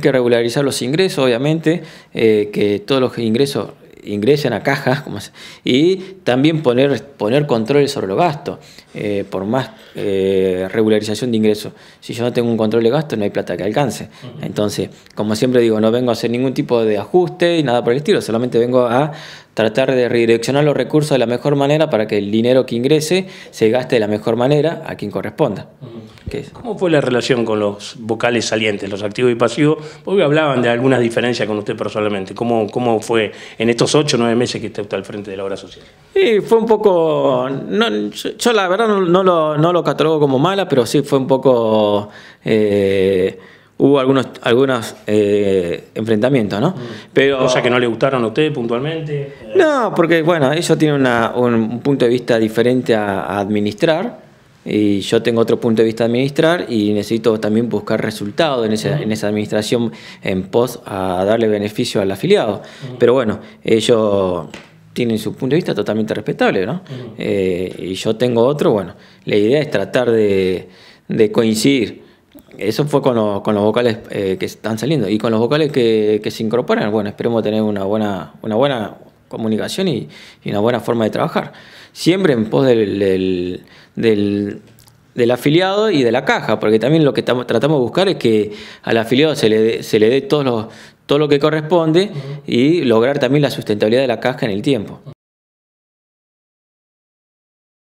que regularizar los ingresos, obviamente, eh, que todos los ingresos ingresen a cajas y también poner, poner controles sobre los gastos, eh, por más eh, regularización de ingresos. Si yo no tengo un control de gasto, no hay plata que alcance. Entonces, como siempre digo, no vengo a hacer ningún tipo de ajuste y nada por el estilo, solamente vengo a tratar de redireccionar los recursos de la mejor manera para que el dinero que ingrese se gaste de la mejor manera a quien corresponda. ¿Cómo fue la relación con los vocales salientes, los activos y pasivos? Porque hablaban de algunas diferencias con usted personalmente. ¿Cómo, fue en estos ocho o nueve meses que está usted al frente de la obra social? Sí, fue un poco... yo, la verdad no, lo, no catalogo como mala, pero sí fue un poco... Eh, hubo algunos, algunos eh, enfrentamientos, ¿no? Mm. Pero, sea que no le gustaron a usted puntualmente. No, porque bueno, ellos tienen un, punto de vista diferente a administrar y yo tengo otro punto de vista de administrar y necesito también buscar resultados en esa, administración en pos a darle beneficio al afiliado. Pero bueno, ellos tienen su punto de vista totalmente respetable, ¿no? Eh, y yo tengo otro, bueno, la idea es tratar de, coincidir. Eso fue con, los vocales eh, que están saliendo y con los vocales que, se incorporan. Bueno, esperemos tener una buena, una buena, comunicación y, una buena forma de trabajar. Siempre en pos del, del, afiliado y de la caja, porque también lo que tratamos de buscar es que al afiliado se le, dé todos todo lo que corresponde y lograr también la sustentabilidad de la caja en el tiempo.